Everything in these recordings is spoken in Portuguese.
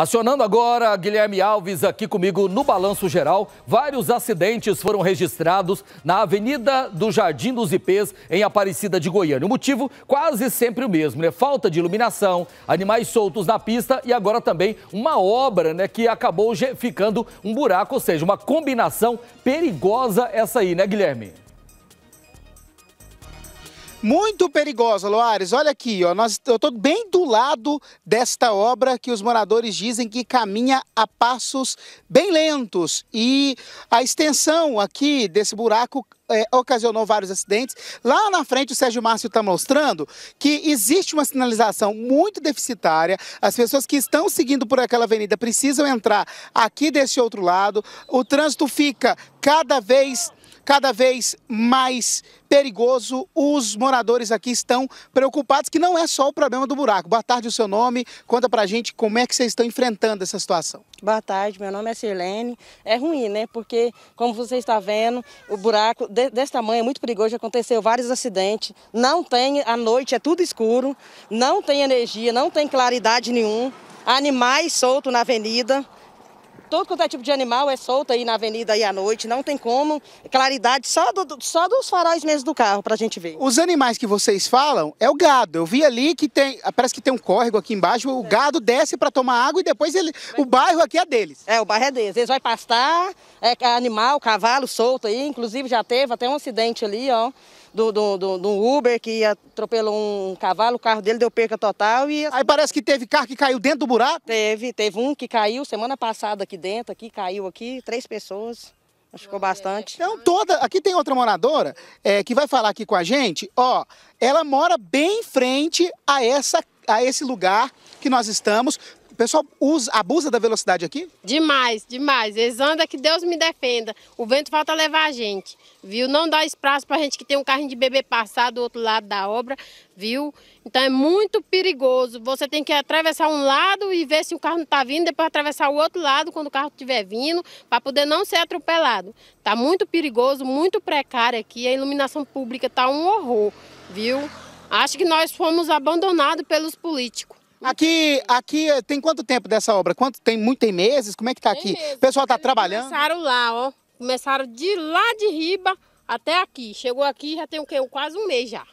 Acionando agora Guilherme Alves aqui comigo no Balanço Geral. Vários acidentes foram registrados na Avenida do Jardim dos Ipês, em Aparecida de Goiânia. O motivo quase sempre o mesmo, né? Falta de iluminação, animais soltos na pista e agora também uma obra, né, que acabou ficando um buraco, ou seja, uma combinação perigosa essa aí, né, Guilherme? Muito perigosa, Loares. Olha aqui, ó, nós, eu estou bem do lado desta obra que os moradores dizem que caminha a passos bem lentos. E a extensão aqui desse buraco é, ocasionou vários acidentes. Lá na frente, o Sérgio Márcio está mostrando que existe uma sinalização muito deficitária. As pessoas que estão seguindo por aquela avenida precisam entrar aqui desse outro lado. O trânsito fica cada vez cada vez mais perigoso. Os moradores aqui estão preocupados, que não é só o problema do buraco. Boa tarde, o seu nome. Conta pra gente como é que vocês estão enfrentando essa situação. Boa tarde, meu nome é Sirlene. É ruim, né? Porque, como você está vendo, o buraco de, desse tamanho é muito perigoso. Já aconteceu vários acidentes. Não tem, à noite é tudo escuro, não tem energia, não tem claridade nenhuma. Animais soltos na avenida todo quanto é tipo de animal é solto aí na avenida aí à noite, não tem como. Claridade só, do, só dos faróis mesmo do carro pra gente ver. Os animais que vocês falam é o gado. Eu vi ali que tem, parece que tem um córrego aqui embaixo, o é. gado desce para tomar água e depois ele, o bairro aqui é deles. É, o bairro é deles. Eles vão pastar, é animal, cavalo solto aí, inclusive já teve até um acidente ali, ó do, do, do, do Uber que atropelou um cavalo, o carro dele deu perca total e. Assim Aí parece que teve carro que caiu dentro do buraco? Teve, teve um que caiu semana passada aqui dentro, aqui caiu aqui, três pessoas. ficou bastante. Então, toda. Aqui tem outra moradora é, que vai falar aqui com a gente. Ó, ela mora bem em frente a, essa, a esse lugar que nós estamos pessoal usa, abusa da velocidade aqui? Demais, demais. Eles andam que Deus me defenda. O vento falta levar a gente, viu? Não dá espaço para a gente que tem um carrinho de bebê passar do outro lado da obra, viu? Então é muito perigoso. Você tem que atravessar um lado e ver se o carro não está vindo, depois atravessar o outro lado quando o carro estiver vindo, para poder não ser atropelado. Está muito perigoso, muito precário aqui. A iluminação pública está um horror, viu? Acho que nós fomos abandonados pelos políticos. Aqui, aqui eh, tem quanto tempo dessa obra? Quanto tem? Muito tem meses? Como é que tá tem aqui? O pessoal tá Eles trabalhando? Começaram lá, ó. Começaram de lá de Riba até aqui. Chegou aqui já tem o quê? Quase um mês já,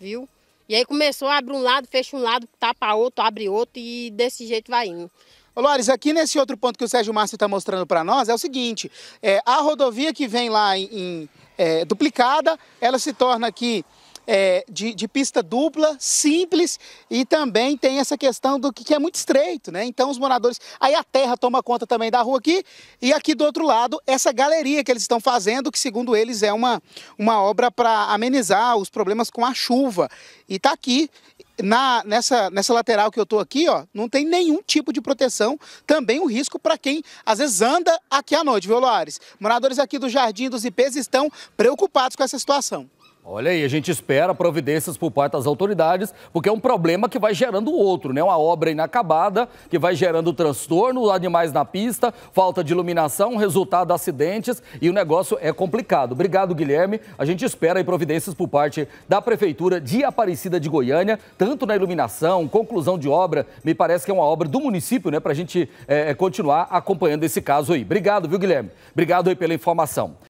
viu? E aí começou abre um lado, fecha um lado, tapa outro, abre outro e desse jeito vai indo. Lores, aqui nesse outro ponto que o Sérgio Márcio está mostrando para nós é o seguinte: é, a rodovia que vem lá em, em é, duplicada, ela se torna aqui é, de, de, pista dupla, simples, e também tem essa questão do que, que, é muito estreito, né? Então os moradores. Aí a terra toma conta também da rua aqui, e aqui do outro lado, essa galeria que eles estão fazendo, que segundo eles é uma, uma obra para amenizar os problemas com a chuva. E está aqui, na, nessa, nessa lateral que eu estou aqui, ó, não tem nenhum tipo de proteção. Também um risco para quem às vezes anda aqui à noite, viu, Loares? Moradores aqui do Jardim dos IPs estão preocupados com essa situação. Olha aí, a gente espera providências por parte das autoridades, porque é um problema que vai gerando outro, né? Uma obra inacabada que vai gerando transtorno, animais na pista, falta de iluminação, resultado acidentes e o negócio é complicado. Obrigado, Guilherme. A gente espera aí providências por parte da Prefeitura de Aparecida de Goiânia, tanto na iluminação, conclusão de obra, me parece que é uma obra do município, né? Para a gente é, continuar acompanhando esse caso aí. Obrigado, viu, Guilherme? Obrigado aí pela informação.